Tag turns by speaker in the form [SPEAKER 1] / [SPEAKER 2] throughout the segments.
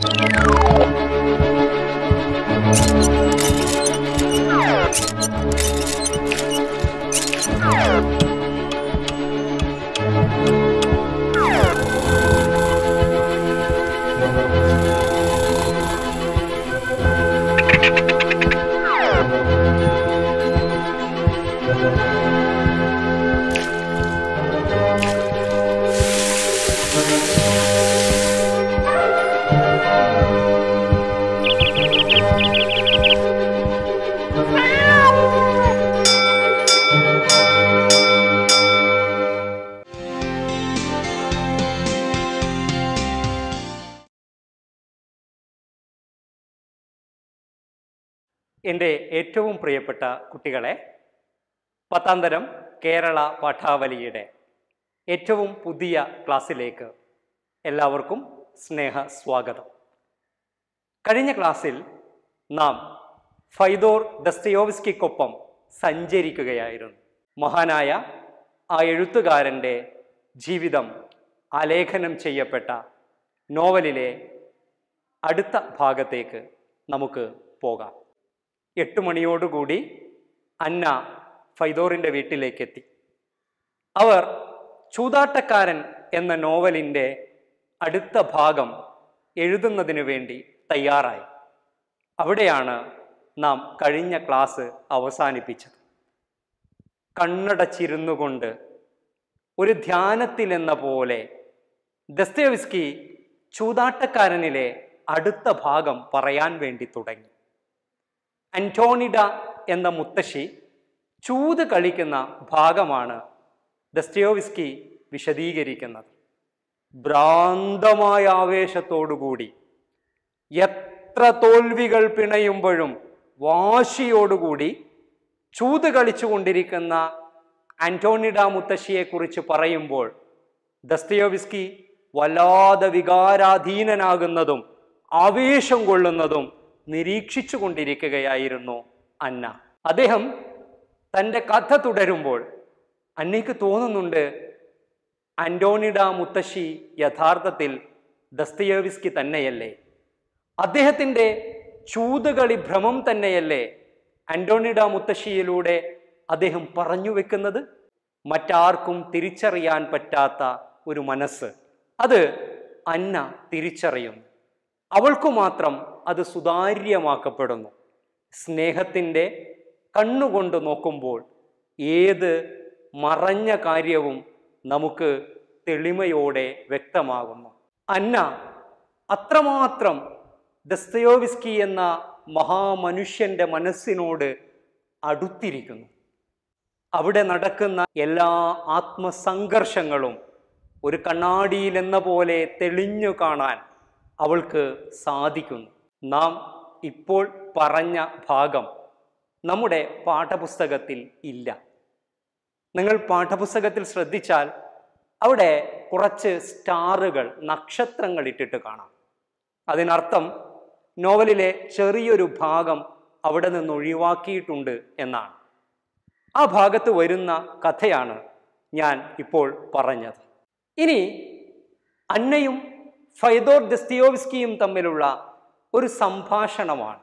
[SPEAKER 1] Oh. ഏറ്റവും പ്രിയപ്പെട്ട കുട്ടികളെ പത്താംതരം കേരള പാഠാവലിയുടെ ഏറ്റവും പുതിയ ക്ലാസ്സിലേക്ക് എല്ലാവർക്കും സ്നേഹ സ്വാഗതം കഴിഞ്ഞ ക്ലാസ്സിൽ നാം ഫൈദോർ ദസ്തയോവിസ്കിക്കൊപ്പം സഞ്ചരിക്കുകയായിരുന്നു മഹാനായ ആ എഴുത്തുകാരൻ്റെ ജീവിതം ആലേഖനം ചെയ്യപ്പെട്ട നോവലിലെ അടുത്ത ഭാഗത്തേക്ക് നമുക്ക് പോകാം എട്ട് മണിയോടുകൂടി അന്ന ഫൈദോറിൻ്റെ വീട്ടിലേക്കെത്തി അവർ ചൂതാട്ടക്കാരൻ എന്ന നോവലിൻ്റെ അടുത്ത ഭാഗം എഴുതുന്നതിനു വേണ്ടി തയ്യാറായി അവിടെയാണ് നാം കഴിഞ്ഞ ക്ലാസ് അവസാനിപ്പിച്ചത് കണ്ണടച്ചിരുന്നുകൊണ്ട് ഒരു ധ്യാനത്തിലെന്ന പോലെ ദസ്തേവിസ്കി ചൂതാട്ടക്കാരനിലെ അടുത്ത ഭാഗം പറയാൻ വേണ്ടി തുടങ്ങി അന്റോണിഡ എന്ന മുത്തശ്ശി ചൂത് കളിക്കുന്ന ഭാഗമാണ് ദസ്റ്റയോവിസ്കി വിശദീകരിക്കുന്നത് ഭ്രാന്തമായ ആവേശത്തോടുകൂടി എത്ര തോൽവികൾ പിണയുമ്പോഴും വാശിയോടുകൂടി ചൂത് കളിച്ചുകൊണ്ടിരിക്കുന്ന ആന്റോണിഡ മുത്തശ്ശിയെക്കുറിച്ച് പറയുമ്പോൾ ദസ്തയോവിസ്കി വല്ലാതെ വികാരാധീനനാകുന്നതും ആവേശം കൊള്ളുന്നതും നിരീക്ഷിച്ചു കൊണ്ടിരിക്കുകയായിരുന്നു അന്ന അദ്ദേഹം തൻ്റെ കഥ തുടരുമ്പോൾ അന്നയ്ക്ക് തോന്നുന്നുണ്ട് അന്റോണിഡ മുത്തശ്ശി യഥാർത്ഥത്തിൽ ദസ്തയോവിസ്കി തന്നെയല്ലേ അദ്ദേഹത്തിൻ്റെ ചൂതുകളി ഭ്രമം തന്നെയല്ലേ അന്റോണിഡ മുത്തശ്ശിയിലൂടെ അദ്ദേഹം പറഞ്ഞു വെക്കുന്നത് മറ്റാർക്കും തിരിച്ചറിയാൻ പറ്റാത്ത ഒരു മനസ്സ് അത് അന്ന തിരിച്ചറിയുന്നു അവൾക്കു മാത്രം അത് സുതാര്യമാക്കപ്പെടുന്നു സ്നേഹത്തിൻ്റെ കണ്ണുകൊണ്ട് നോക്കുമ്പോൾ ഏത് മറഞ്ഞ കാര്യവും നമുക്ക് തെളിമയോടെ വ്യക്തമാകുന്നു അന്ന അത്രമാത്രം ദസ്തയോവിസ്കി എന്ന മഹാമനുഷ്യൻ്റെ മനസ്സിനോട് അടുത്തിരിക്കുന്നു അവിടെ നടക്കുന്ന എല്ലാ ആത്മസംഘർഷങ്ങളും ഒരു കണ്ണാടിയിലെന്ന പോലെ തെളിഞ്ഞു കാണാൻ അവൾക്ക് സാധിക്കുന്നു നാം ഇപ്പോൾ പറഞ്ഞ ഭാഗം നമ്മുടെ പാഠപുസ്തകത്തിൽ ഇല്ല നിങ്ങൾ പാഠപുസ്തകത്തിൽ ശ്രദ്ധിച്ചാൽ അവിടെ കുറച്ച് സ്റ്റാറുകൾ നക്ഷത്രങ്ങൾ ഇട്ടിട്ട് കാണാം അതിനർത്ഥം നോവലിലെ ചെറിയൊരു ഭാഗം അവിടെ നിന്ന് ഒഴിവാക്കിയിട്ടുണ്ട് എന്നാണ് ആ ഭാഗത്ത് വരുന്ന കഥയാണ് ഞാൻ ഇപ്പോൾ പറഞ്ഞത് ഇനി അന്നയും ഫൈദോർ ദസ്തിയോവിസ്കിയും തമ്മിലുള്ള ഒരു സംഭാഷണമാണ്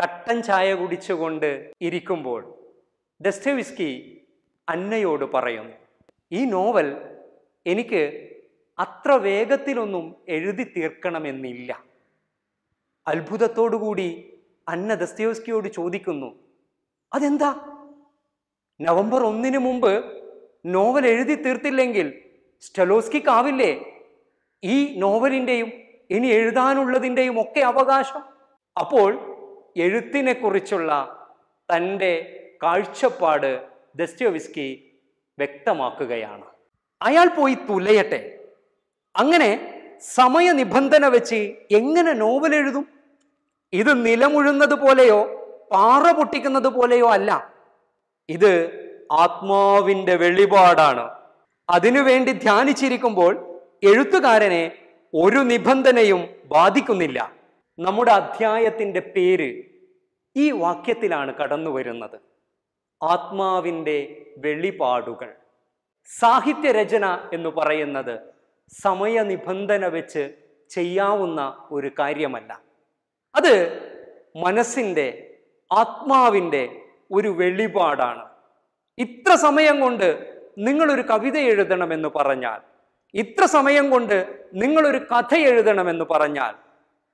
[SPEAKER 1] കട്ടൻ ചായ കുടിച്ചുകൊണ്ട് ഇരിക്കുമ്പോൾ ഡെസ്റ്റവിസ്കി അന്നയോട് പറയുന്നു ഈ നോവൽ എനിക്ക് അത്ര വേഗത്തിലൊന്നും എഴുതി തീർക്കണമെന്നില്ല അത്ഭുതത്തോടുകൂടി അന്ന ദസ്തയോസ്കിയോട് ചോദിക്കുന്നു അതെന്താ നവംബർ ഒന്നിനു മുമ്പ് നോവൽ എഴുതി തീർത്തില്ലെങ്കിൽ സ്റ്റലോസ്കിക്കാവില്ലേ ഈ നോവലിൻ്റെയും ഇനി എഴുതാനുള്ളതിൻ്റെയും ഒക്കെ അവകാശം അപ്പോൾ എഴുത്തിനെക്കുറിച്ചുള്ള തൻ്റെ കാഴ്ചപ്പാട് ദസ്റ്റോവിസ്കി വ്യക്തമാക്കുകയാണ് അയാൾ പോയി തുലയട്ടെ അങ്ങനെ സമയനിബന്ധന വെച്ച് എങ്ങനെ നോവൽ എഴുതും ഇത് നിലമുഴുന്നത് പോലെയോ പാറ പൊട്ടിക്കുന്നത് പോലെയോ അല്ല ഇത് ആത്മാവിൻ്റെ വെളിപാടാണ് അതിനുവേണ്ടി ധ്യാനിച്ചിരിക്കുമ്പോൾ എഴുത്തുകാരനെ ഒരു നിബന്ധനയും ബാധിക്കുന്നില്ല നമ്മുടെ അധ്യായത്തിൻ്റെ പേര് ഈ വാക്യത്തിലാണ് കടന്നു വരുന്നത് ആത്മാവിൻ്റെ വെളിപാടുകൾ സാഹിത്യരചന എന്ന് പറയുന്നത് നിബന്ധന വെച്ച് ചെയ്യാവുന്ന ഒരു കാര്യമല്ല അത് മനസ്സിൻ്റെ ആത്മാവിൻ്റെ ഒരു വെളിപാടാണ് ഇത്ര സമയം കൊണ്ട് നിങ്ങളൊരു കവിത എഴുതണമെന്ന് പറഞ്ഞാൽ ഇത്ര സമയം കൊണ്ട് നിങ്ങളൊരു കഥ എഴുതണമെന്ന് പറഞ്ഞാൽ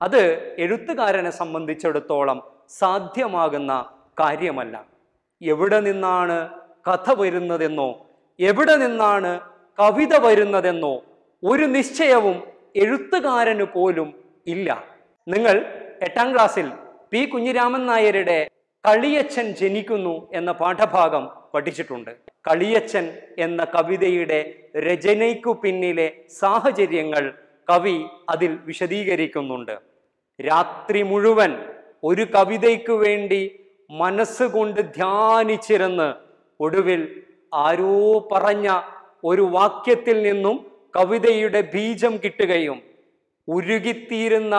[SPEAKER 1] അത് എഴുത്തുകാരനെ സംബന്ധിച്ചിടത്തോളം സാധ്യമാകുന്ന കാര്യമല്ല എവിടെ നിന്നാണ് കഥ വരുന്നതെന്നോ എവിടെ നിന്നാണ് കവിത വരുന്നതെന്നോ ഒരു നിശ്ചയവും എഴുത്തുകാരന് പോലും ഇല്ല നിങ്ങൾ എട്ടാം ക്ലാസ്സിൽ പി കുഞ്ഞിരാമൻ നായരുടെ കളിയച്ഛൻ ജനിക്കുന്നു എന്ന പാഠഭാഗം പഠിച്ചിട്ടുണ്ട് കളിയച്ചൻ എന്ന കവിതയുടെ രചനയ്ക്കു പിന്നിലെ സാഹചര്യങ്ങൾ കവി അതിൽ വിശദീകരിക്കുന്നുണ്ട് രാത്രി മുഴുവൻ ഒരു കവിതയ്ക്കു വേണ്ടി മനസ്സുകൊണ്ട് ധ്യാനിച്ചിരുന്ന് ഒടുവിൽ ആരോ പറഞ്ഞ ഒരു വാക്യത്തിൽ നിന്നും കവിതയുടെ ബീജം കിട്ടുകയും ഉരുകിത്തീരുന്ന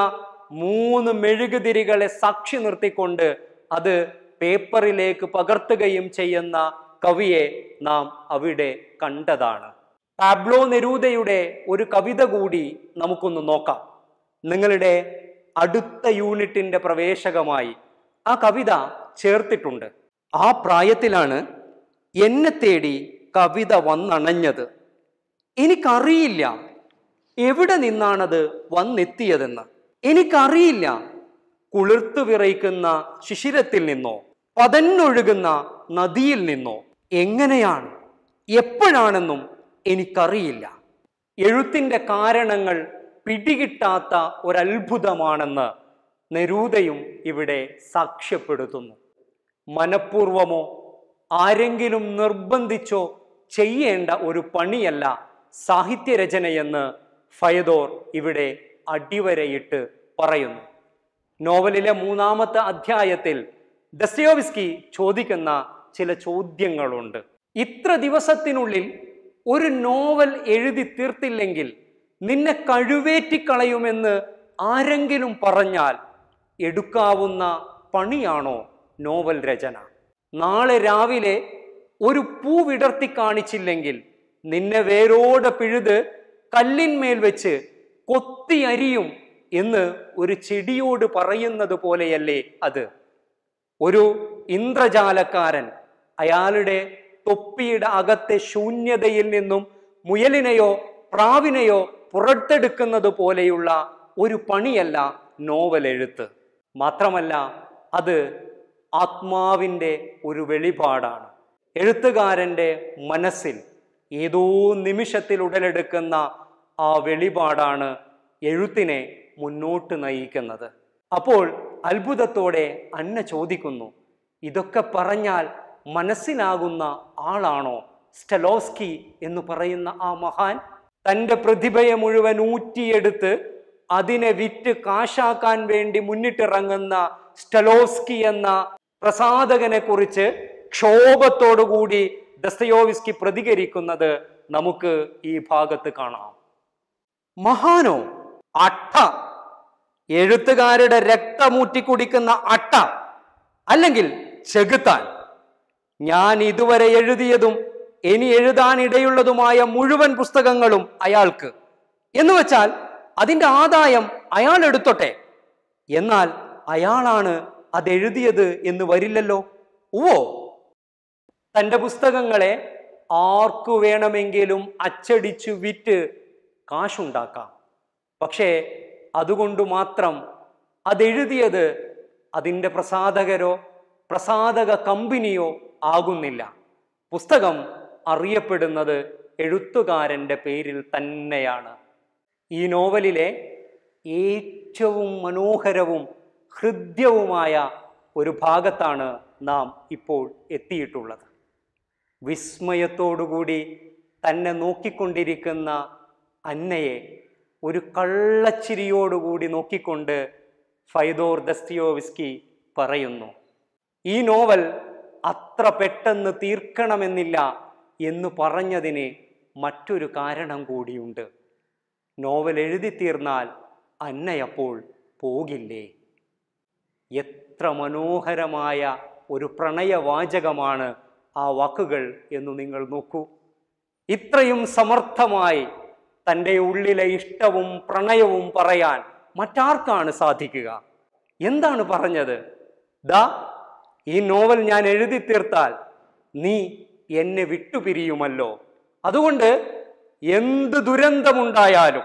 [SPEAKER 1] മൂന്ന് മെഴുകുതിരികളെ സാക്ഷി നിർത്തിക്കൊണ്ട് അത് പേപ്പറിലേക്ക് പകർത്തുകയും ചെയ്യുന്ന കവിയെ നാം അവിടെ കണ്ടതാണ് പാബ്ലോ നെരൂദയുടെ ഒരു കവിത കൂടി നമുക്കൊന്ന് നോക്കാം നിങ്ങളുടെ അടുത്ത യൂണിറ്റിന്റെ പ്രവേശകമായി ആ കവിത ചേർത്തിട്ടുണ്ട് ആ പ്രായത്തിലാണ് എന്നെ തേടി കവിത വന്നണഞ്ഞത് എനിക്കറിയില്ല എവിടെ നിന്നാണത് വന്നെത്തിയതെന്ന് എനിക്കറിയില്ല കുളിർത്തു വിറയ്ക്കുന്ന ശിശിരത്തിൽ നിന്നോ പതന്നൊഴുകുന്ന നദിയിൽ നിന്നോ എങ്ങനെയാണ് എപ്പോഴാണെന്നും എനിക്കറിയില്ല എഴുത്തിൻ്റെ കാരണങ്ങൾ പിടികിട്ടാത്ത ഒരത്ഭുതമാണെന്ന് നെരൂദയും ഇവിടെ സാക്ഷ്യപ്പെടുത്തുന്നു മനഃപൂർവമോ ആരെങ്കിലും നിർബന്ധിച്ചോ ചെയ്യേണ്ട ഒരു പണിയല്ല സാഹിത്യരചനയെന്ന് ഫയദോർ ഇവിടെ അടിവരയിട്ട് പറയുന്നു നോവലിലെ മൂന്നാമത്തെ അധ്യായത്തിൽ ദസ്യോവിസ്കി ചോദിക്കുന്ന ചില ചോദ്യങ്ങളുണ്ട് ഇത്ര ദിവസത്തിനുള്ളിൽ ഒരു നോവൽ എഴുതി തീർത്തില്ലെങ്കിൽ നിന്നെ കഴുവേറ്റിക്കളയുമെന്ന് ആരെങ്കിലും പറഞ്ഞാൽ എടുക്കാവുന്ന പണിയാണോ നോവൽ രചന നാളെ രാവിലെ ഒരു പൂ വിടർത്തി കാണിച്ചില്ലെങ്കിൽ നിന്നെ വേരോടെ പിഴുത് കല്ലിന്മേൽ വെച്ച് കൊത്തി അരിയും എന്ന് ഒരു ചെടിയോട് പറയുന്നത് പോലെയല്ലേ അത് ഒരു ഇന്ദ്രജാലക്കാരൻ അയാളുടെ തൊപ്പിയുടെ അകത്തെ ശൂന്യതയിൽ നിന്നും മുയലിനെയോ പ്രാവിനെയോ പുറത്തെടുക്കുന്നത് പോലെയുള്ള ഒരു പണിയല്ല നോവൽ എഴുത്ത് മാത്രമല്ല അത് ആത്മാവിൻ്റെ ഒരു വെളിപാടാണ് എഴുത്തുകാരൻ്റെ മനസ്സിൽ ഏതോ നിമിഷത്തിൽ ഉടലെടുക്കുന്ന ആ വെളിപാടാണ് എഴുത്തിനെ മുന്നോട്ട് നയിക്കുന്നത് അപ്പോൾ അത്ഭുതത്തോടെ അന്ന ചോദിക്കുന്നു ഇതൊക്കെ പറഞ്ഞാൽ മനസ്സിലാകുന്ന ആളാണോ സ്റ്റലോസ്കി എന്ന് പറയുന്ന ആ മഹാൻ തൻ്റെ പ്രതിഭയെ മുഴുവൻ ഊറ്റിയെടുത്ത് അതിനെ വിറ്റ് കാശാക്കാൻ വേണ്ടി മുന്നിട്ടിറങ്ങുന്ന സ്റ്റലോസ്കി എന്ന പ്രസാധകനെ കുറിച്ച് ക്ഷോഭത്തോടുകൂടി ദസ്തയോവിസ്കി പ്രതികരിക്കുന്നത് നമുക്ക് ഈ ഭാഗത്ത് കാണാം മഹാനോ അട്ട എഴുത്തുകാരുടെ രക്തമൂറ്റി കുടിക്കുന്ന അട്ട അല്ലെങ്കിൽ ചെകുത്താൻ ഞാൻ ഇതുവരെ എഴുതിയതും ഇനി എഴുതാനിടയുള്ളതുമായ മുഴുവൻ പുസ്തകങ്ങളും അയാൾക്ക് എന്ന് വെച്ചാൽ അതിൻ്റെ ആദായം അയാൾ എടുത്തോട്ടെ എന്നാൽ അയാളാണ് അതെഴുതിയത് എന്ന് വരില്ലല്ലോ ഓ തൻ്റെ പുസ്തകങ്ങളെ ആർക്കു വേണമെങ്കിലും അച്ചടിച്ചു വിറ്റ് കാശുണ്ടാക്കാം പക്ഷേ അതുകൊണ്ട് മാത്രം അതെഴുതിയത് അതിൻ്റെ പ്രസാധകരോ പ്രസാധക കമ്പനിയോ ആകുന്നില്ല പുസ്തകം അറിയപ്പെടുന്നത് എഴുത്തുകാരൻ്റെ പേരിൽ തന്നെയാണ് ഈ നോവലിലെ ഏറ്റവും മനോഹരവും ഹൃദ്യവുമായ ഒരു ഭാഗത്താണ് നാം ഇപ്പോൾ എത്തിയിട്ടുള്ളത് വിസ്മയത്തോടുകൂടി തന്നെ നോക്കിക്കൊണ്ടിരിക്കുന്ന അന്നയെ ഒരു കള്ളച്ചിരിയോടുകൂടി നോക്കിക്കൊണ്ട് ഫൈദോർ ദസ്തിയോവിസ്കി പറയുന്നു ഈ നോവൽ അത്ര പെട്ടെന്ന് തീർക്കണമെന്നില്ല എന്ന് പറഞ്ഞതിന് മറ്റൊരു കാരണം കൂടിയുണ്ട് നോവൽ എഴുതി തീർന്നാൽ അന്നയപ്പോൾ പോകില്ലേ എത്ര മനോഹരമായ ഒരു പ്രണയവാചകമാണ് ആ വാക്കുകൾ എന്ന് നിങ്ങൾ നോക്കൂ ഇത്രയും സമർത്ഥമായി തൻ്റെ ഉള്ളിലെ ഇഷ്ടവും പ്രണയവും പറയാൻ മറ്റാർക്കാണ് സാധിക്കുക എന്താണ് പറഞ്ഞത് ദ ഈ നോവൽ ഞാൻ എഴുതി തീർത്താൽ നീ എന്നെ വിട്ടുപിരിയുമല്ലോ അതുകൊണ്ട് എന്ത് ദുരന്തമുണ്ടായാലും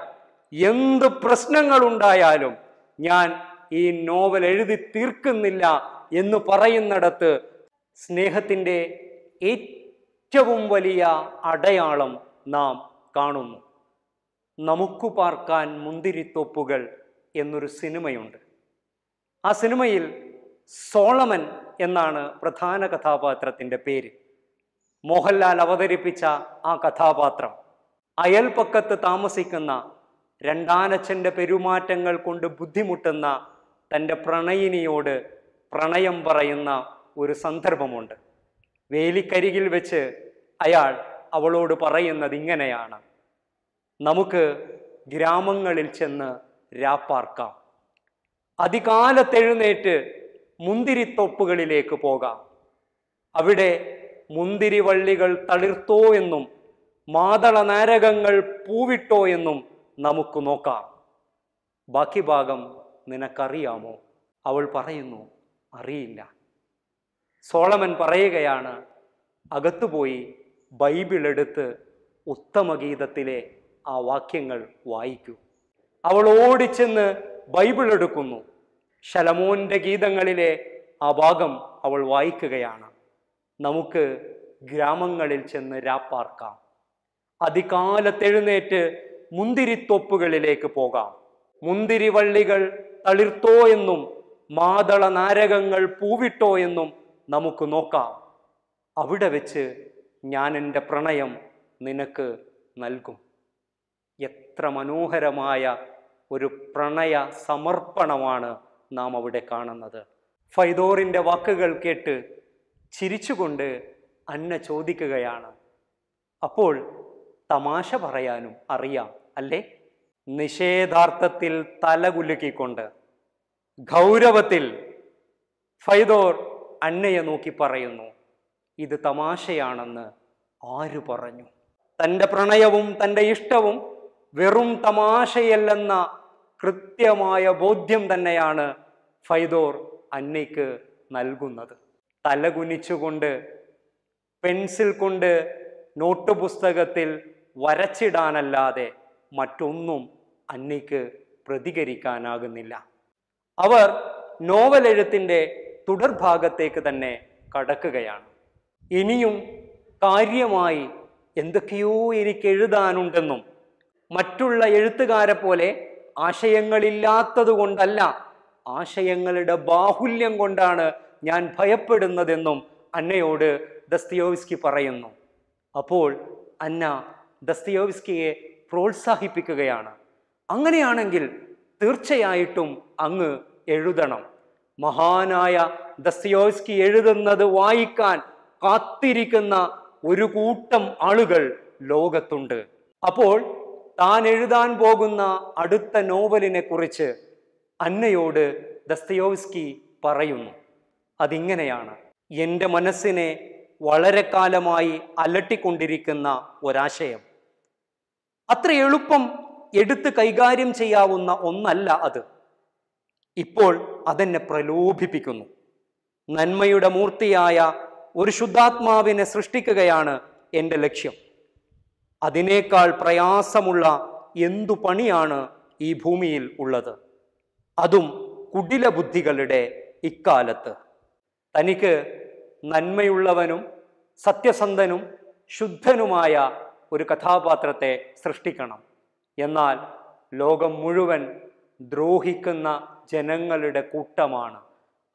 [SPEAKER 1] എന്ത് പ്രശ്നങ്ങളുണ്ടായാലും ഞാൻ ഈ നോവൽ എഴുതി തീർക്കുന്നില്ല എന്ന് പറയുന്നിടത്ത് സ്നേഹത്തിൻ്റെ ഏറ്റവും വലിയ അടയാളം നാം കാണുന്നു നമുക്ക് പാർക്കാൻ മുന്തിരിത്തൊപ്പുകൾ എന്നൊരു സിനിമയുണ്ട് ആ സിനിമയിൽ സോളമൻ എന്നാണ് പ്രധാന കഥാപാത്രത്തിൻ്റെ പേര് മോഹൻലാൽ അവതരിപ്പിച്ച ആ കഥാപാത്രം അയൽപ്പക്കത്ത് താമസിക്കുന്ന രണ്ടാനച്ഛൻ്റെ പെരുമാറ്റങ്ങൾ കൊണ്ട് ബുദ്ധിമുട്ടുന്ന തൻ്റെ പ്രണയിനിയോട് പ്രണയം പറയുന്ന ഒരു സന്ദർഭമുണ്ട് വേലിക്കരികിൽ വെച്ച് അയാൾ അവളോട് പറയുന്നത് ഇങ്ങനെയാണ് നമുക്ക് ഗ്രാമങ്ങളിൽ ചെന്ന് രാപ്പാർക്കാം അധികാലത്തെഴുന്നേറ്റ് മുന്തിരിത്തൊപ്പുകളിലേക്ക് പോകാം അവിടെ മുന്തിരിവള്ളികൾ തളിർത്തോ എന്നും മാതള നാരകങ്ങൾ പൂവിട്ടോ എന്നും നമുക്ക് നോക്കാം ബാക്കി ഭാഗം നിനക്കറിയാമോ അവൾ പറയുന്നു അറിയില്ല സോളമൻ പറയുകയാണ് അകത്തുപോയി ബൈബിൾ എടുത്ത് ഉത്തമഗീതത്തിലെ ആ വാക്യങ്ങൾ വായിക്കൂ അവൾ ഓടിച്ചെന്ന് ബൈബിൾ എടുക്കുന്നു ശലമോന്റെ ഗീതങ്ങളിലെ ആ ഭാഗം അവൾ വായിക്കുകയാണ് നമുക്ക് ഗ്രാമങ്ങളിൽ ചെന്ന് രാപ്പാർക്കാം അതികാലത്തെഴുന്നേറ്റ് മുന്തിരിത്തൊപ്പുകളിലേക്ക് പോകാം മുന്തിരിവള്ളികൾ തളിർത്തോ എന്നും മാതള നാരകങ്ങൾ പൂവിട്ടോ എന്നും നമുക്ക് നോക്കാം അവിടെ വെച്ച് ഞാൻ എൻ്റെ പ്രണയം നിനക്ക് നൽകും എത്ര മനോഹരമായ ഒരു പ്രണയ സമർപ്പണമാണ് നാം അവിടെ കാണുന്നത് ഫൈദോറിൻ്റെ വാക്കുകൾ കേട്ട് ചിരിച്ചുകൊണ്ട് അന്ന ചോദിക്കുകയാണ് അപ്പോൾ തമാശ പറയാനും അറിയാം അല്ലേ നിഷേധാർത്ഥത്തിൽ തലകുലുക്കിക്കൊണ്ട് ഗൗരവത്തിൽ ഫൈദോർ അന്നയെ നോക്കി പറയുന്നു ഇത് തമാശയാണെന്ന് ആര് പറഞ്ഞു തൻ്റെ പ്രണയവും തൻ്റെ ഇഷ്ടവും വെറും തമാശയല്ലെന്ന കൃത്യമായ ബോധ്യം തന്നെയാണ് ഫൈദോർ അന്നയ്ക്ക് നൽകുന്നത് തലകുനിച്ചുകൊണ്ട് പെൻസിൽ കൊണ്ട് നോട്ട് പുസ്തകത്തിൽ വരച്ചിടാനല്ലാതെ മറ്റൊന്നും അന്നയ്ക്ക് പ്രതികരിക്കാനാകുന്നില്ല അവർ നോവലെഴുത്തിൻ്റെ തുടർഭാഗത്തേക്ക് തന്നെ കടക്കുകയാണ് ഇനിയും കാര്യമായി എന്തൊക്കെയോ എനിക്ക് എഴുതാനുണ്ടെന്നും മറ്റുള്ള എഴുത്തുകാരെ പോലെ ആശയങ്ങളില്ലാത്തത് കൊണ്ടല്ല ആശയങ്ങളുടെ ബാഹുല്യം കൊണ്ടാണ് ഞാൻ ഭയപ്പെടുന്നതെന്നും അന്നയോട് ദസ്തിയോവിസ്കി പറയുന്നു അപ്പോൾ അന്ന ദസ്തിയോവിസ്കിയെ പ്രോത്സാഹിപ്പിക്കുകയാണ് അങ്ങനെയാണെങ്കിൽ തീർച്ചയായിട്ടും അങ്ങ് എഴുതണം മഹാനായ ദസ്തയോസ്കി എഴുതുന്നത് വായിക്കാൻ കാത്തിരിക്കുന്ന ഒരു കൂട്ടം ആളുകൾ ലോകത്തുണ്ട് അപ്പോൾ താൻ എഴുതാൻ പോകുന്ന അടുത്ത നോവലിനെ കുറിച്ച് അന്നയോട് ദസ്തയോവ്സ്കി പറയുന്നു അതിങ്ങനെയാണ് എൻ്റെ മനസ്സിനെ വളരെ കാലമായി അലട്ടിക്കൊണ്ടിരിക്കുന്ന ഒരാശയം അത്ര എളുപ്പം എടുത്ത് കൈകാര്യം ചെയ്യാവുന്ന ഒന്നല്ല അത് ഇപ്പോൾ അതെന്നെ പ്രലോഭിപ്പിക്കുന്നു നന്മയുടെ മൂർത്തിയായ ഒരു ശുദ്ധാത്മാവിനെ സൃഷ്ടിക്കുകയാണ് എൻ്റെ ലക്ഷ്യം അതിനേക്കാൾ പ്രയാസമുള്ള എന്തു പണിയാണ് ഈ ഭൂമിയിൽ ഉള്ളത് അതും കുടില ബുദ്ധികളുടെ ഇക്കാലത്ത് തനിക്ക് നന്മയുള്ളവനും സത്യസന്ധനും ശുദ്ധനുമായ ഒരു കഥാപാത്രത്തെ സൃഷ്ടിക്കണം എന്നാൽ ലോകം മുഴുവൻ ദ്രോഹിക്കുന്ന ജനങ്ങളുടെ കൂട്ടമാണ്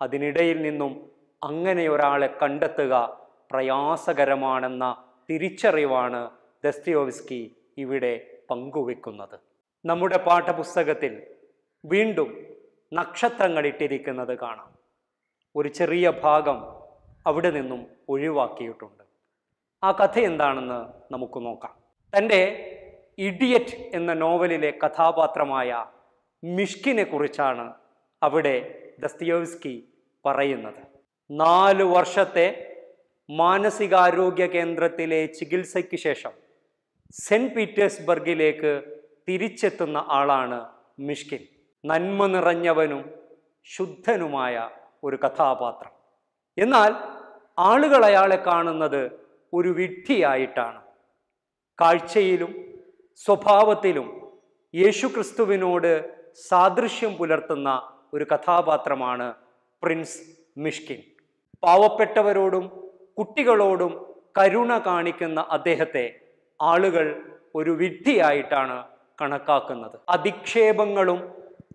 [SPEAKER 1] അതിനിടയിൽ നിന്നും അങ്ങനെ ഒരാളെ കണ്ടെത്തുക പ്രയാസകരമാണെന്ന തിരിച്ചറിവാണ് ദസ്തിയോവിസ്കി ഇവിടെ പങ്കുവെക്കുന്നത് നമ്മുടെ പാഠപുസ്തകത്തിൽ വീണ്ടും നക്ഷത്രങ്ങൾ ഇട്ടിരിക്കുന്നത് കാണാം ഒരു ചെറിയ ഭാഗം അവിടെ നിന്നും ഒഴിവാക്കിയിട്ടുണ്ട് ആ കഥ എന്താണെന്ന് നമുക്ക് നോക്കാം തൻ്റെ ഇഡിയറ്റ് എന്ന നോവലിലെ കഥാപാത്രമായ മിഷ്കിനെ കുറിച്ചാണ് അവിടെ ദസ്തിയോവിസ്കി പറയുന്നത് നാല് വർഷത്തെ മാനസികാരോഗ്യ കേന്ദ്രത്തിലെ ചികിത്സയ്ക്ക് ശേഷം സെൻറ്റ് പീറ്റേഴ്സ്ബർഗിലേക്ക് തിരിച്ചെത്തുന്ന ആളാണ് മിഷ്കിൻ നന്മ നിറഞ്ഞവനും ശുദ്ധനുമായ ഒരു കഥാപാത്രം എന്നാൽ ആളുകൾ അയാളെ കാണുന്നത് ഒരു വിഡ്ഢിയായിട്ടാണ് കാഴ്ചയിലും സ്വഭാവത്തിലും യേശുക്രിസ്തുവിനോട് സാദൃശ്യം പുലർത്തുന്ന ഒരു കഥാപാത്രമാണ് പ്രിൻസ് മിഷ്കിൻ പാവപ്പെട്ടവരോടും കുട്ടികളോടും കരുണ കാണിക്കുന്ന അദ്ദേഹത്തെ ആളുകൾ ഒരു വിഡ്ഢിയായിട്ടാണ് കണക്കാക്കുന്നത് അധിക്ഷേപങ്ങളും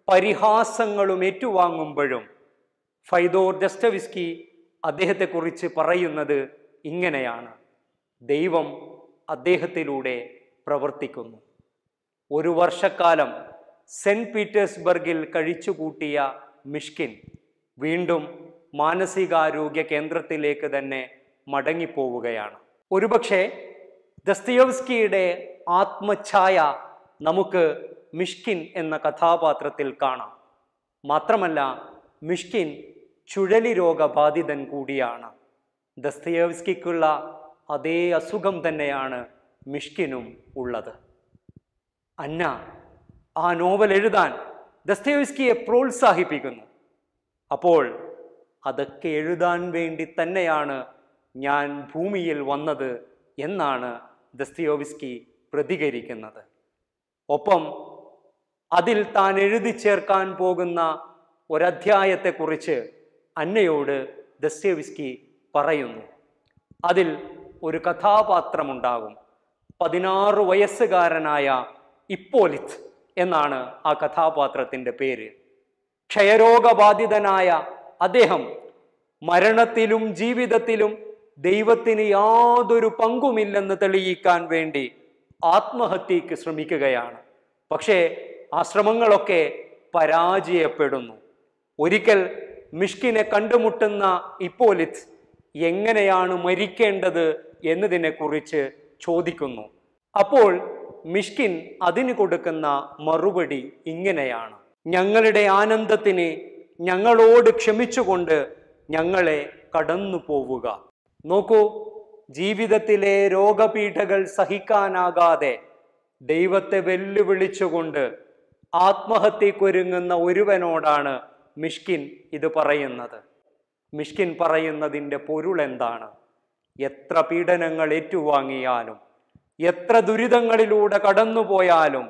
[SPEAKER 1] പരിഹാസങ്ങളും ഏറ്റുവാങ്ങുമ്പോഴും ഫൈദോർ ജസ്റ്റവിസ്കി അദ്ദേഹത്തെക്കുറിച്ച് പറയുന്നത് ഇങ്ങനെയാണ് ദൈവം അദ്ദേഹത്തിലൂടെ പ്രവർത്തിക്കുന്നു ഒരു വർഷക്കാലം സെൻറ്റ് പീറ്റേഴ്സ്ബർഗിൽ കഴിച്ചുകൂട്ടിയ മിഷ്കിൻ വീണ്ടും മാനസികാരോഗ്യ കേന്ദ്രത്തിലേക്ക് തന്നെ മടങ്ങിപ്പോവുകയാണ് ഒരുപക്ഷെ ദസ്തയോവ്സ്കിയുടെ ആത്മഛായ നമുക്ക് മിഷ്കിൻ എന്ന കഥാപാത്രത്തിൽ കാണാം മാത്രമല്ല മിഷ്കിൻ ചുഴലി രോഗബാധിതൻ കൂടിയാണ് ദസ്തയോവ്സ്കിക്കുള്ള അതേ അസുഖം തന്നെയാണ് മിഷ്കിനും ഉള്ളത് അന്ന ആ നോവൽ എഴുതാൻ ദസ്തയോവ്സ്കിയെ പ്രോത്സാഹിപ്പിക്കുന്നു അപ്പോൾ അതൊക്കെ എഴുതാൻ വേണ്ടി തന്നെയാണ് ഞാൻ ഭൂമിയിൽ വന്നത് എന്നാണ് ദസ്തിയോവിസ്കി പ്രതികരിക്കുന്നത് ഒപ്പം അതിൽ താൻ എഴുതി ചേർക്കാൻ പോകുന്ന ഒരധ്യായത്തെക്കുറിച്ച് അന്നയോട് ദസ്യവിസ്കി പറയുന്നു അതിൽ ഒരു കഥാപാത്രമുണ്ടാകും പതിനാറ് വയസ്സുകാരനായ ഇപ്പോലിത്ത് എന്നാണ് ആ കഥാപാത്രത്തിൻ്റെ പേര് ക്ഷയരോഗബാധിതനായ അദ്ദേഹം മരണത്തിലും ജീവിതത്തിലും ദൈവത്തിന് യാതൊരു പങ്കുമില്ലെന്ന് തെളിയിക്കാൻ വേണ്ടി ആത്മഹത്യക്ക് ശ്രമിക്കുകയാണ് പക്ഷേ ആ ശ്രമങ്ങളൊക്കെ പരാജയപ്പെടുന്നു ഒരിക്കൽ മിഷ്കിനെ കണ്ടുമുട്ടുന്ന ഇപ്പോലിത്ത് എങ്ങനെയാണ് മരിക്കേണ്ടത് എന്നതിനെക്കുറിച്ച് ചോദിക്കുന്നു അപ്പോൾ മിഷ്കിൻ അതിന് കൊടുക്കുന്ന മറുപടി ഇങ്ങനെയാണ് ഞങ്ങളുടെ ആനന്ദത്തിന് ഞങ്ങളോട് ക്ഷമിച്ചുകൊണ്ട് ഞങ്ങളെ കടന്നു പോവുക നോക്കൂ ജീവിതത്തിലെ രോഗപീഠകൾ സഹിക്കാനാകാതെ ദൈവത്തെ വെല്ലുവിളിച്ചുകൊണ്ട് ആത്മഹത്യക്കൊരുങ്ങുന്ന ഒരുവനോടാണ് മിഷ്കിൻ ഇത് പറയുന്നത് മിഷ്കിൻ പറയുന്നതിൻ്റെ പൊരുൾ എന്താണ് എത്ര പീഡനങ്ങൾ ഏറ്റുവാങ്ങിയാലും എത്ര ദുരിതങ്ങളിലൂടെ കടന്നുപോയാലും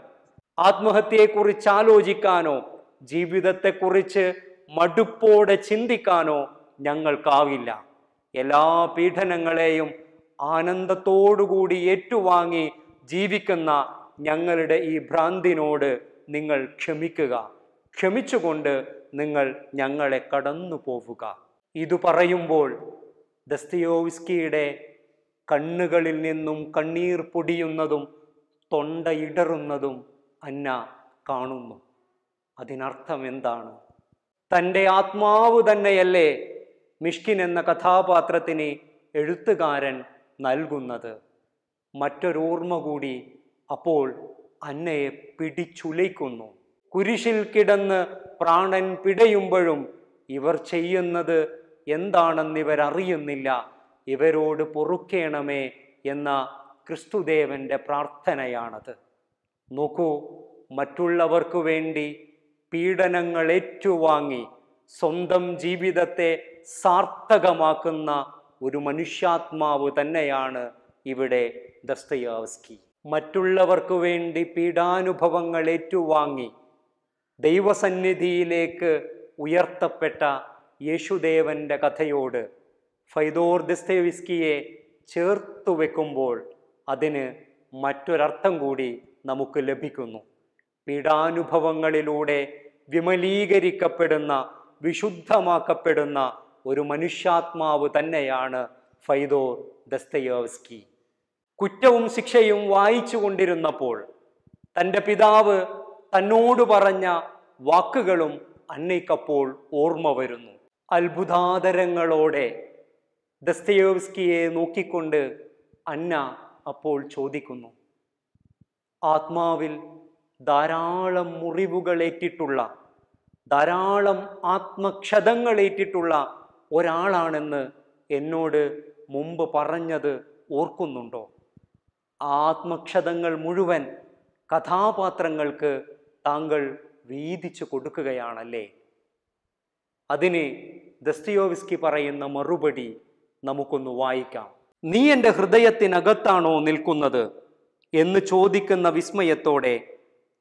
[SPEAKER 1] ആത്മഹത്യയെക്കുറിച്ച് ആലോചിക്കാനോ ജീവിതത്തെക്കുറിച്ച് മടുപ്പോടെ ചിന്തിക്കാനോ ഞങ്ങൾക്കാവില്ല എല്ലാ പീഡനങ്ങളെയും ആനന്ദത്തോടുകൂടി ഏറ്റുവാങ്ങി ജീവിക്കുന്ന ഞങ്ങളുടെ ഈ ഭ്രാന്തിനോട് നിങ്ങൾ ക്ഷമിക്കുക ക്ഷമിച്ചുകൊണ്ട് നിങ്ങൾ ഞങ്ങളെ കടന്നു പോവുക ഇതു പറയുമ്പോൾ ദസ്തിയോവിസ്കിയുടെ കണ്ണുകളിൽ നിന്നും കണ്ണീർ പൊടിയുന്നതും തൊണ്ടയിടറുന്നതും അന്ന കാണുന്നു അതിനർത്ഥം എന്താണ് തൻ്റെ ആത്മാവ് തന്നെയല്ലേ മിഷ്കിൻ എന്ന കഥാപാത്രത്തിന് എഴുത്തുകാരൻ നൽകുന്നത് മറ്റൊരോർമ്മ കൂടി അപ്പോൾ അന്നയെ പിടിച്ചുലയ്ക്കുന്നു കുരിശിൽ കിടന്ന് പ്രാണൻ പിടയുമ്പോഴും ഇവർ ചെയ്യുന്നത് എന്താണെന്നിവരറിയുന്നില്ല ഇവരോട് പൊറുക്കേണമേ എന്ന ക്രിസ്തുദേവന്റെ പ്രാർത്ഥനയാണത് നോക്കൂ മറ്റുള്ളവർക്കു വേണ്ടി പീഡനങ്ങൾ ഏറ്റുവാങ്ങി സ്വന്തം ജീവിതത്തെ സാർത്ഥകമാക്കുന്ന ഒരു മനുഷ്യാത്മാവ് തന്നെയാണ് ഇവിടെ ദസ്തയാവസ്കി മറ്റുള്ളവർക്ക് വേണ്ടി പീഡാനുഭവങ്ങൾ ഏറ്റുവാങ്ങി ദൈവസന്നിധിയിലേക്ക് ഉയർത്തപ്പെട്ട യേശുദേവന്റെ കഥയോട് ഫൈദോർ ദസ്തയവിസ്കിയെ ചേർത്തു വെക്കുമ്പോൾ അതിന് മറ്റൊരർത്ഥം കൂടി നമുക്ക് ലഭിക്കുന്നു പീഡാനുഭവങ്ങളിലൂടെ വിമലീകരിക്കപ്പെടുന്ന വിശുദ്ധമാക്കപ്പെടുന്ന ഒരു മനുഷ്യാത്മാവ് തന്നെയാണ് ഫൈദോർ ദസ്തയോവ്സ്കി കുറ്റവും ശിക്ഷയും വായിച്ചു കൊണ്ടിരുന്നപ്പോൾ തൻ്റെ പിതാവ് തന്നോട് പറഞ്ഞ വാക്കുകളും അന്നേക്കപ്പോൾ ഓർമ്മ വരുന്നു അത്ഭുതാദരങ്ങളോടെ ദസ്തയോവ്സ്കിയെ നോക്കിക്കൊണ്ട് അന്ന അപ്പോൾ ചോദിക്കുന്നു ആത്മാവിൽ ധാരാളം മുറിവുകൾ ഏറ്റിട്ടുള്ള ധാരാളം ആത്മക്ഷതങ്ങൾ ഏറ്റിട്ടുള്ള ഒരാളാണെന്ന് എന്നോട് മുമ്പ് പറഞ്ഞത് ഓർക്കുന്നുണ്ടോ ആത്മക്ഷതങ്ങൾ മുഴുവൻ കഥാപാത്രങ്ങൾക്ക് താങ്കൾ വീതിച്ചു കൊടുക്കുകയാണല്ലേ അതിന് ദസ്തിയോവിസ്കി പറയുന്ന മറുപടി നമുക്കൊന്ന് വായിക്കാം നീ എൻ്റെ ഹൃദയത്തിനകത്താണോ നിൽക്കുന്നത് എന്ന് ചോദിക്കുന്ന വിസ്മയത്തോടെ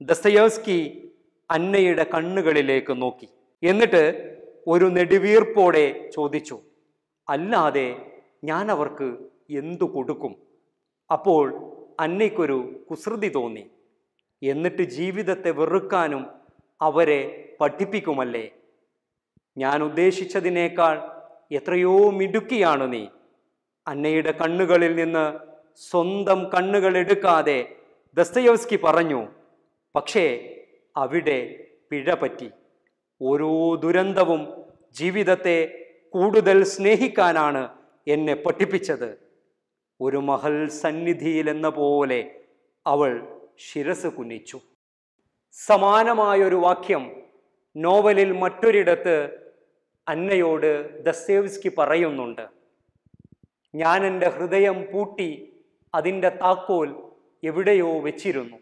[SPEAKER 1] ദസ്തയോസ്കി അന്നയുടെ കണ്ണുകളിലേക്ക് നോക്കി എന്നിട്ട് ഒരു നെടുവീർപ്പോടെ ചോദിച്ചു അല്ലാതെ ഞാൻ അവർക്ക് എന്തു കൊടുക്കും അപ്പോൾ അന്നയ്ക്കൊരു കുസൃതി തോന്നി എന്നിട്ട് ജീവിതത്തെ വെറുക്കാനും അവരെ പഠിപ്പിക്കുമല്ലേ ഞാൻ ഉദ്ദേശിച്ചതിനേക്കാൾ എത്രയോ മിടുക്കിയാണ് നീ അന്നയുടെ കണ്ണുകളിൽ നിന്ന് സ്വന്തം കണ്ണുകൾ എടുക്കാതെ ദസ്തയോസ്കി പറഞ്ഞു പക്ഷേ അവിടെ പിഴ പറ്റി ഓരോ ദുരന്തവും ജീവിതത്തെ കൂടുതൽ സ്നേഹിക്കാനാണ് എന്നെ പഠിപ്പിച്ചത് ഒരു മഹൽ സന്നിധിയിലെന്ന പോലെ അവൾ ശിരസ് കുനിച്ചു സമാനമായൊരു വാക്യം നോവലിൽ മറ്റൊരിടത്ത് അന്നയോട് ദസ്തേവ്സ്കി പറയുന്നുണ്ട് ഞാൻ എൻ്റെ ഹൃദയം പൂട്ടി അതിൻ്റെ താക്കോൽ എവിടെയോ വെച്ചിരുന്നു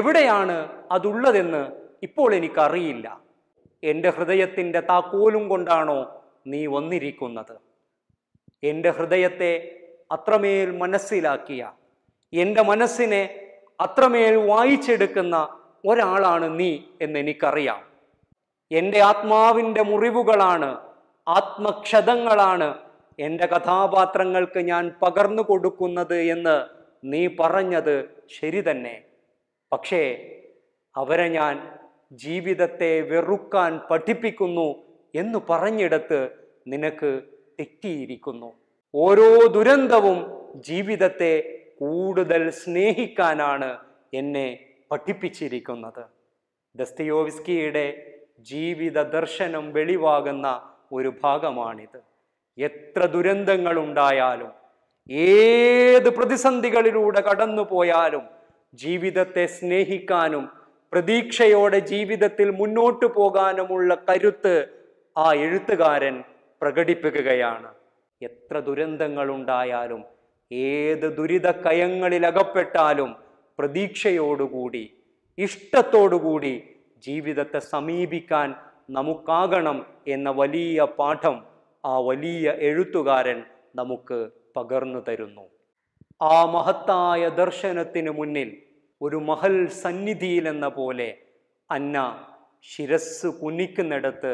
[SPEAKER 1] എവിടെയാണ് അതുള്ളതെന്ന് ഇപ്പോൾ എനിക്കറിയില്ല എൻ്റെ ഹൃദയത്തിൻ്റെ താക്കോലും കൊണ്ടാണോ നീ വന്നിരിക്കുന്നത് എൻ്റെ ഹൃദയത്തെ അത്രമേൽ മനസ്സിലാക്കിയ എൻ്റെ മനസ്സിനെ അത്രമേൽ വായിച്ചെടുക്കുന്ന ഒരാളാണ് നീ എന്നെനിക്കറിയാം എൻ്റെ ആത്മാവിൻ്റെ മുറിവുകളാണ് ആത്മക്ഷതങ്ങളാണ് എൻ്റെ കഥാപാത്രങ്ങൾക്ക് ഞാൻ പകർന്നു കൊടുക്കുന്നത് എന്ന് നീ പറഞ്ഞത് ശരി തന്നെ പക്ഷേ അവരെ ഞാൻ ജീവിതത്തെ വെറുക്കാൻ പഠിപ്പിക്കുന്നു എന്ന് പറഞ്ഞിടത്ത് നിനക്ക് തെറ്റിയിരിക്കുന്നു ഓരോ ദുരന്തവും ജീവിതത്തെ കൂടുതൽ സ്നേഹിക്കാനാണ് എന്നെ പഠിപ്പിച്ചിരിക്കുന്നത് ദസ്തയോവിസ്കിയുടെ ജീവിത ദർശനം വെളിവാകുന്ന ഒരു ഭാഗമാണിത് എത്ര ദുരന്തങ്ങളുണ്ടായാലും ഏത് പ്രതിസന്ധികളിലൂടെ കടന്നു പോയാലും ജീവിതത്തെ സ്നേഹിക്കാനും പ്രതീക്ഷയോടെ ജീവിതത്തിൽ മുന്നോട്ടു പോകാനുമുള്ള കരുത്ത് ആ എഴുത്തുകാരൻ പ്രകടിപ്പിക്കുകയാണ് എത്ര ദുരന്തങ്ങൾ ഉണ്ടായാലും ഏത് ദുരിത കയങ്ങളിലകപ്പെട്ടാലും പ്രതീക്ഷയോടുകൂടി ഇഷ്ടത്തോടുകൂടി ജീവിതത്തെ സമീപിക്കാൻ നമുക്കാകണം എന്ന വലിയ പാഠം ആ വലിയ എഴുത്തുകാരൻ നമുക്ക് പകർന്നു തരുന്നു ആ മഹത്തായ ദർശനത്തിന് മുന്നിൽ ഒരു മഹൽ സന്നിധിയിലെന്ന പോലെ അന്ന ശിരസ് കുനിക്കുന്നിടത്ത്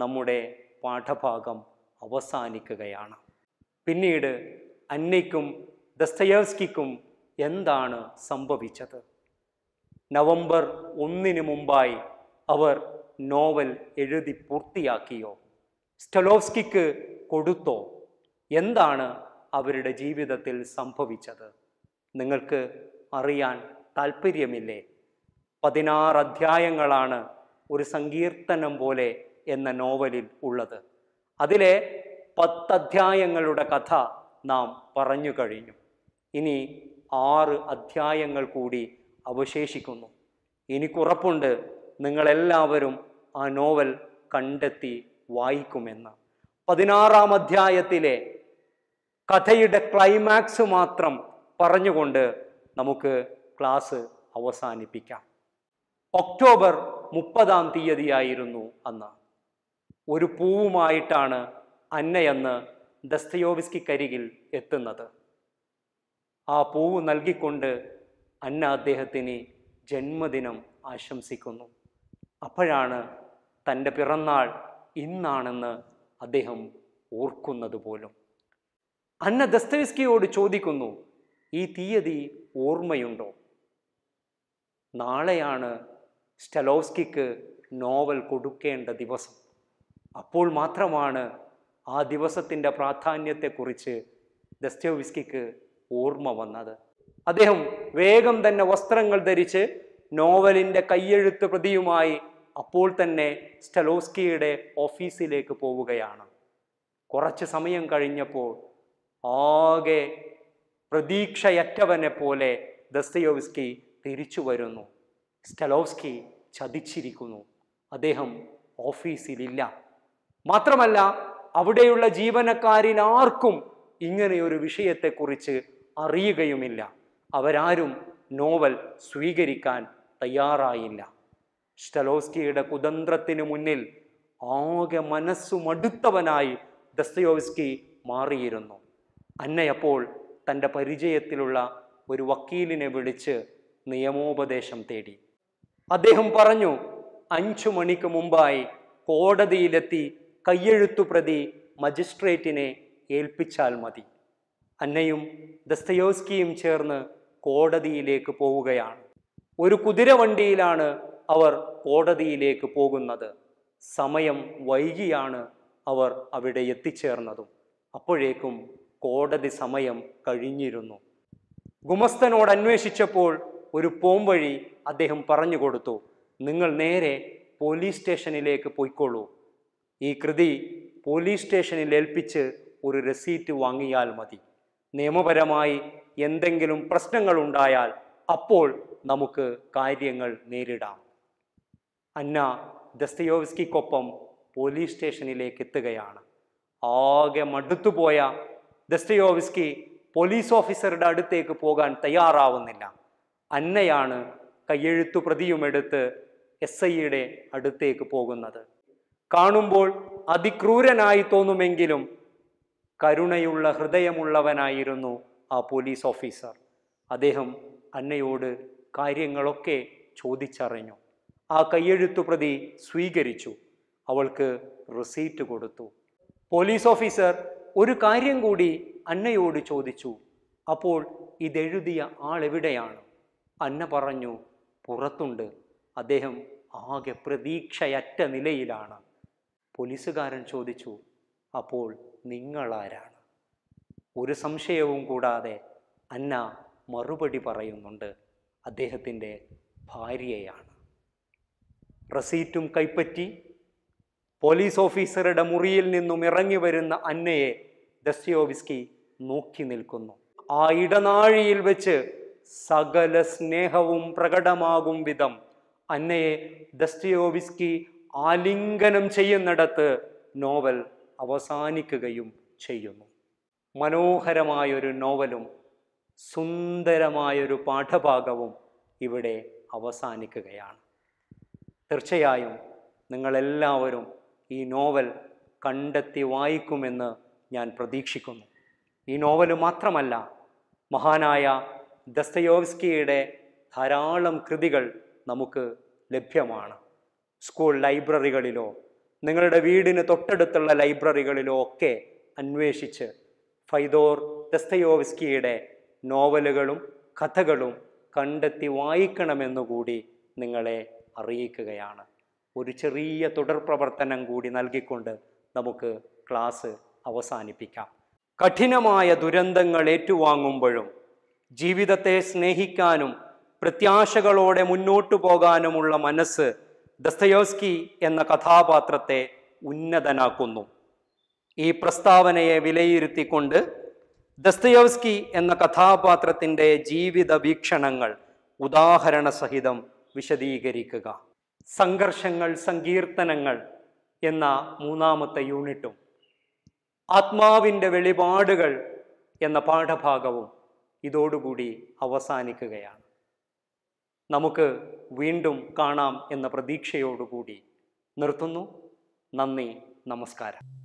[SPEAKER 1] നമ്മുടെ പാഠഭാഗം അവസാനിക്കുകയാണ് പിന്നീട് അന്നയ്ക്കും ദസ്തയേവ്സ്കിക്കും എന്താണ് സംഭവിച്ചത് നവംബർ ഒന്നിന് മുമ്പായി അവർ നോവൽ എഴുതി പൂർത്തിയാക്കിയോ സ്റ്റലോവ്സ്കിക്ക് കൊടുത്തോ എന്താണ് അവരുടെ ജീവിതത്തിൽ സംഭവിച്ചത് നിങ്ങൾക്ക് അറിയാൻ താല്പര്യമില്ലേ പതിനാറ് അധ്യായങ്ങളാണ് ഒരു സങ്കീർത്തനം പോലെ എന്ന നോവലിൽ ഉള്ളത് അതിലെ പത്തധ്യായങ്ങളുടെ കഥ നാം പറഞ്ഞു കഴിഞ്ഞു ഇനി ആറ് അധ്യായങ്ങൾ കൂടി അവശേഷിക്കുന്നു എനിക്കുറപ്പുണ്ട് നിങ്ങളെല്ലാവരും ആ നോവൽ കണ്ടെത്തി വായിക്കുമെന്ന് പതിനാറാം അധ്യായത്തിലെ കഥയുടെ ക്ലൈമാക്സ് മാത്രം പറഞ്ഞുകൊണ്ട് നമുക്ക് ക്ലാസ് അവസാനിപ്പിക്കാം ഒക്ടോബർ മുപ്പതാം തീയതിയായിരുന്നു അന്ന് ഒരു പൂവുമായിട്ടാണ് അന്നയെന്ന് കരികിൽ എത്തുന്നത് ആ പൂവ് നൽകിക്കൊണ്ട് അന്ന അദ്ദേഹത്തിന് ജന്മദിനം ആശംസിക്കുന്നു അപ്പോഴാണ് തൻ്റെ പിറന്നാൾ ഇന്നാണെന്ന് അദ്ദേഹം ഓർക്കുന്നത് പോലും അന്ന ദസ്തവിസ്കിയോട് ചോദിക്കുന്നു ഈ തീയതി ഓർമ്മയുണ്ടോ നാളെയാണ് സ്റ്റലോവ്സ്കിക്ക് നോവൽ കൊടുക്കേണ്ട ദിവസം അപ്പോൾ മാത്രമാണ് ആ ദിവസത്തിൻ്റെ പ്രാധാന്യത്തെക്കുറിച്ച് ദസ്റ്റോവിസ്കിക്ക് ഓർമ്മ വന്നത് അദ്ദേഹം വേഗം തന്നെ വസ്ത്രങ്ങൾ ധരിച്ച് നോവലിൻ്റെ കയ്യെഴുത്ത് പ്രതിയുമായി അപ്പോൾ തന്നെ സ്റ്റലോസ്കിയുടെ ഓഫീസിലേക്ക് പോവുകയാണ് കുറച്ച് സമയം കഴിഞ്ഞപ്പോൾ ആകെ പ്രതീക്ഷയറ്റവനെ പോലെ ദസ്തയോവിസ്കി തിരിച്ചു വരുന്നു സ്റ്റലോവ്സ്കി ചതിച്ചിരിക്കുന്നു അദ്ദേഹം ഓഫീസിലില്ല മാത്രമല്ല അവിടെയുള്ള ജീവനക്കാരിൽ ആർക്കും ഇങ്ങനെയൊരു വിഷയത്തെക്കുറിച്ച് അറിയുകയുമില്ല അവരാരും നോവൽ സ്വീകരിക്കാൻ തയ്യാറായില്ല സ്റ്റലോസ്കിയുടെ കുതന്ത്രത്തിന് മുന്നിൽ ആകെ മനസ്സുമടുത്തവനായി ദസ്തയോസ്കി മാറിയിരുന്നു അന്നയപ്പോൾ തൻ്റെ പരിചയത്തിലുള്ള ഒരു വക്കീലിനെ വിളിച്ച് നിയമോപദേശം തേടി അദ്ദേഹം പറഞ്ഞു അഞ്ചു മണിക്ക് മുമ്പായി കോടതിയിലെത്തി കയ്യെഴുത്തു പ്രതി മജിസ്ട്രേറ്റിനെ ഏൽപ്പിച്ചാൽ മതി അന്നയും ദസ്തയോസ്കിയും ചേർന്ന് കോടതിയിലേക്ക് പോവുകയാണ് ഒരു കുതിരവണ്ടിയിലാണ് അവർ കോടതിയിലേക്ക് പോകുന്നത് സമയം വൈകിയാണ് അവർ അവിടെ എത്തിച്ചേർന്നതും അപ്പോഴേക്കും കോടതി സമയം കഴിഞ്ഞിരുന്നു ഗുമസ്തനോട് അന്വേഷിച്ചപ്പോൾ ഒരു പോംവഴി അദ്ദേഹം പറഞ്ഞു കൊടുത്തു നിങ്ങൾ നേരെ പോലീസ് സ്റ്റേഷനിലേക്ക് പോയിക്കോളൂ ഈ കൃതി പോലീസ് സ്റ്റേഷനിൽ ഏൽപ്പിച്ച് ഒരു റെസീറ്റ് വാങ്ങിയാൽ മതി നിയമപരമായി എന്തെങ്കിലും പ്രശ്നങ്ങൾ ഉണ്ടായാൽ അപ്പോൾ നമുക്ക് കാര്യങ്ങൾ നേരിടാം അന്ന ദസ്തയോവ്സ്കിക്കൊപ്പം പോലീസ് സ്റ്റേഷനിലേക്ക് എത്തുകയാണ് ആകെ മടുത്തുപോയ ദസ്തയോവ്സ്കി പോലീസ് ഓഫീസറുടെ അടുത്തേക്ക് പോകാൻ തയ്യാറാവുന്നില്ല അന്നയാണ് കയ്യെഴുത്തു പ്രതിയുമെടുത്ത് എസ് ഐയുടെ അടുത്തേക്ക് പോകുന്നത് കാണുമ്പോൾ അതിക്രൂരനായി തോന്നുമെങ്കിലും കരുണയുള്ള ഹൃദയമുള്ളവനായിരുന്നു ആ പോലീസ് ഓഫീസർ അദ്ദേഹം അന്നയോട് കാര്യങ്ങളൊക്കെ ചോദിച്ചറിഞ്ഞു ആ കയ്യെഴുത്തു പ്രതി സ്വീകരിച്ചു അവൾക്ക് റിസീറ്റ് കൊടുത്തു പോലീസ് ഓഫീസർ ഒരു കാര്യം കൂടി അന്നയോട് ചോദിച്ചു അപ്പോൾ ഇതെഴുതിയ ആളെവിടെയാണ് അന്ന പറഞ്ഞു പുറത്തുണ്ട് അദ്ദേഹം ആകെ പ്രതീക്ഷയറ്റ നിലയിലാണ് പോലീസുകാരൻ ചോദിച്ചു അപ്പോൾ നിങ്ങളാരാണ് ഒരു സംശയവും കൂടാതെ അന്ന മറുപടി പറയുന്നുണ്ട് അദ്ദേഹത്തിൻ്റെ ഭാര്യയാണ് റസീറ്റും കൈപ്പറ്റി പോലീസ് ഓഫീസറുടെ മുറിയിൽ നിന്നും ഇറങ്ങി വരുന്ന അന്നയെ ദസ്യോവിസ്കി നോക്കി നിൽക്കുന്നു ആ ഇടനാഴിയിൽ വെച്ച് സകല സ്നേഹവും പ്രകടമാകും വിധം അന്നയെ ദസ്റ്റിയോവിസ്കി ആലിംഗനം ചെയ്യുന്നിടത്ത് നോവൽ അവസാനിക്കുകയും ചെയ്യുന്നു മനോഹരമായൊരു നോവലും സുന്ദരമായൊരു പാഠഭാഗവും ഇവിടെ അവസാനിക്കുകയാണ് തീർച്ചയായും നിങ്ങളെല്ലാവരും ഈ നോവൽ കണ്ടെത്തി വായിക്കുമെന്ന് ഞാൻ പ്രതീക്ഷിക്കുന്നു ഈ നോവൽ മാത്രമല്ല മഹാനായ ദസ്തയോവ്സ്കിയുടെ ധാരാളം കൃതികൾ നമുക്ക് ലഭ്യമാണ് സ്കൂൾ ലൈബ്രറികളിലോ നിങ്ങളുടെ വീടിന് തൊട്ടടുത്തുള്ള ലൈബ്രറികളിലോ ഒക്കെ അന്വേഷിച്ച് ഫൈദോർ ദസ്തയോവ്സ്കിയുടെ നോവലുകളും കഥകളും കണ്ടെത്തി വായിക്കണമെന്നുകൂടി നിങ്ങളെ അറിയിക്കുകയാണ് ഒരു ചെറിയ തുടർ പ്രവർത്തനം കൂടി നൽകിക്കൊണ്ട് നമുക്ക് ക്ലാസ് അവസാനിപ്പിക്കാം കഠിനമായ ദുരന്തങ്ങൾ ഏറ്റുവാങ്ങുമ്പോഴും ജീവിതത്തെ സ്നേഹിക്കാനും പ്രത്യാശകളോടെ മുന്നോട്ടു പോകാനുമുള്ള മനസ്സ് ദസ്തയോസ്കി എന്ന കഥാപാത്രത്തെ ഉന്നതനാക്കുന്നു ഈ പ്രസ്താവനയെ വിലയിരുത്തിക്കൊണ്ട് ദസ്തയോസ്കി എന്ന കഥാപാത്രത്തിൻ്റെ ജീവിത വീക്ഷണങ്ങൾ ഉദാഹരണ സഹിതം വിശദീകരിക്കുക സംഘർഷങ്ങൾ സങ്കീർത്തനങ്ങൾ എന്ന മൂന്നാമത്തെ യൂണിറ്റും ആത്മാവിൻ്റെ വെളിപാടുകൾ എന്ന പാഠഭാഗവും ഇതോടുകൂടി അവസാനിക്കുകയാണ് നമുക്ക് വീണ്ടും കാണാം എന്ന പ്രതീക്ഷയോടുകൂടി നിർത്തുന്നു നന്ദി നമസ്കാരം